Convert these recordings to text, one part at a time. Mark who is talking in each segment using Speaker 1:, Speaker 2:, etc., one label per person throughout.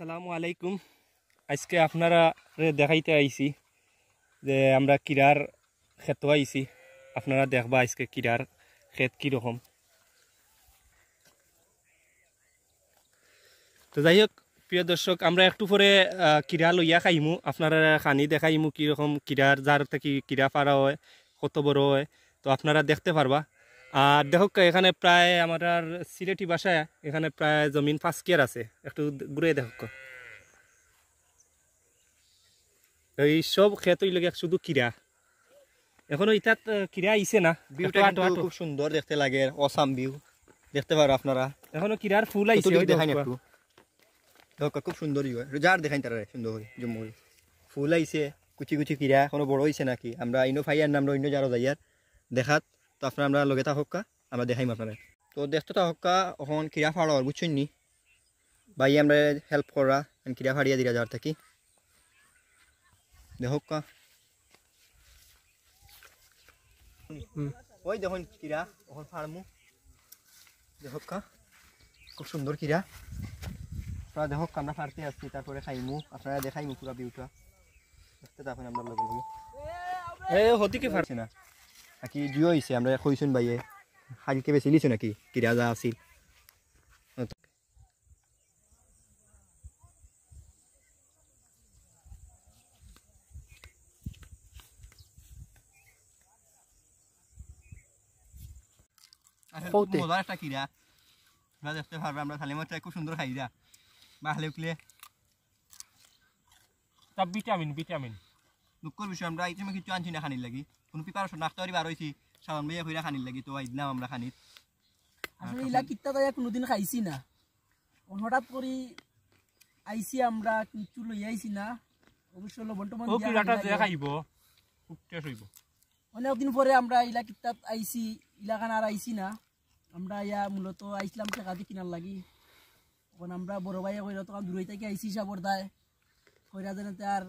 Speaker 1: আসসালামু আলাইকুম আজকে আপনারা দেখাইতে আইছি যে আমরা কিরার ক্ষেত আইছি আপনারা দেখবা আজকে কিরার ক্ষেত কীরকম তো যাই হোক প্রিয় দর্শক আমরা একটু পরে কিরা লইয়া খাইমু আপনারা খানি দেখাইমু কীরকম কিরার যার থেকে কিরা পারা হয় কত বড় হয় তো আপনারা দেখতে পারবা আর দেখো এখানে প্রায় আমার আর সিলেটি বাসায় এখানে প্রায় জমিন পাঁচ কেয়ার আছে একটু ঘুরে দেখো এই সব খেত শুধু কিরা এখনো ইতাত কিরা আইছে না খুব সুন্দর দেখতে লাগে অসাম ভিউ দেখতে পারো আপনারা এখনো কিরার
Speaker 2: ফুল আইছে দেখাই একটু খুব সুন্দর ইউ যার দেখাই তারা সুন্দর জম্মু ফুল আইছে কুচি কুচি কিরা এখনো বড় হইছে নাকি আমরা ইনো ফাইয়ার নাম অন্য যারো যাইয়ার দেখাত তো আপনার আমরা লগে থাকা আমরা দেখাইম আপনারা তো দেখতে থাকা এখন ক্রীড়া ফাড়ার বুঝছেন নি ভাই আমরা হেল্প করা ক্রীড়া ফাড়িয়ে দিরা যাওয়ার থাকি দেখকা ওই দেখুন কিরা ওখান ফার্মু দেখকা খুব সুন্দর কিরা আপনারা দেখক আমরা ফার্তে আসছি তারপরে খাইমু আপনারা দেখাইমু পুরা বিউটা
Speaker 1: দেখতে তখন আমরা লগে লগে এ হতি কি ফাড়ছে না
Speaker 2: নাকি জিও হয়েছে আমরা কইসুন ভাইয়ে হালকে বেশি লিছো নাকি কিরা যা আছিল একটা কিরা আমরা দেখতে পারবে আমরা খালি মাত্র খুব সুন্দর খাই যা বাহলে উঠলে তা ভিটামিন ভিটামিন দুঃখর বিষয় আমরা এই কিছু আনছি না খানির লাগি কোনো প্রিপারেশন রাখতে পারি বারোইছি সাবান ভাইয়া হইরা খানির লাগি তো আইদিলাম আমরা খানির আসলে ইলা
Speaker 3: কিত্তা তাই দিন খাইছি না হঠাৎ করি আইছি আমরা কিচ্ছু লই আইছি না অবশ্য লবণটা মন দিয়া খাইব খুব টেস্ট হইব অনেক দিন পরে আমরা ইলা কিত্তাত আইছি ইলাকান আর আইছি না আমরা ইয়া মূলত আইছিলাম টাকা দিয়ে কিনার লাগি তখন আমরা বড় ভাইয়া কইরা তখন দূরে থেকে আইছি সাবর দায় কইরা যেন আর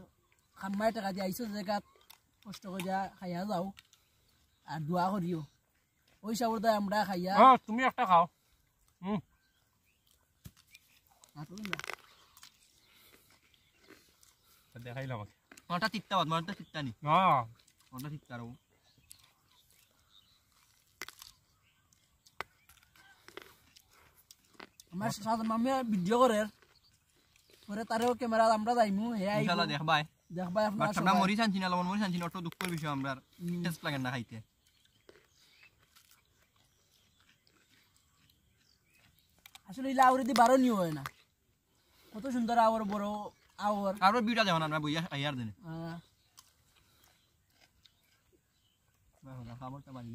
Speaker 3: খাম্মায় টাকা দিয়ে আইসো জায়গা কষ্ট করে খাইয়া যাও আর দোয়া করিও ওই সাবর আমরা খাইয়া
Speaker 1: তুমি একটা খাও হুম
Speaker 2: দেখাইলাম ওটা তিক্তা বাদ মারটা তিক্তা নি হ্যাঁ ওটা তিক্তা রাও
Speaker 3: ভিডিও করে পরে তারেও ক্যামেরা আমরা যাইমু দেখবাই দেখবা আপনারা আমরা মরিচ
Speaker 2: আনছি না লবণ মরিচ আনছি না অটো বিষয় আমরা টেস্ট লাগে না খাইতে
Speaker 3: আসলে এই লাউরে দি বারো নিও হয় না কত সুন্দর আওয়ার বড়
Speaker 2: আওয়ার আরো বিটা যেমন আমরা বইয়া আইয়ার দিনে হ্যাঁ খাবারটা বাড়ি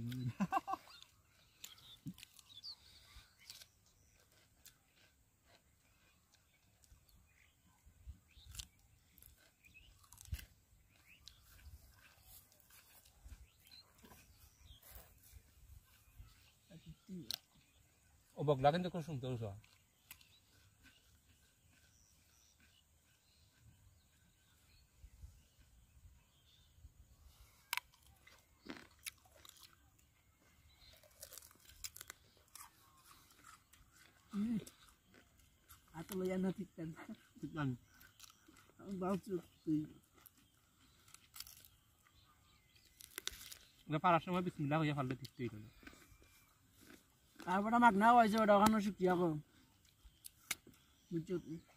Speaker 1: Obok lagen de koszum dużo.
Speaker 3: A to ja na tiktan. Tiktan. Bardzo
Speaker 1: পারার সময় বিসমিল্লা হইয়া ফাললে ঠিক তৈরি হলো
Speaker 3: তারপর আমাকে না হয়েছে ওটা ওখানে শুকিয়াবো বুঝছো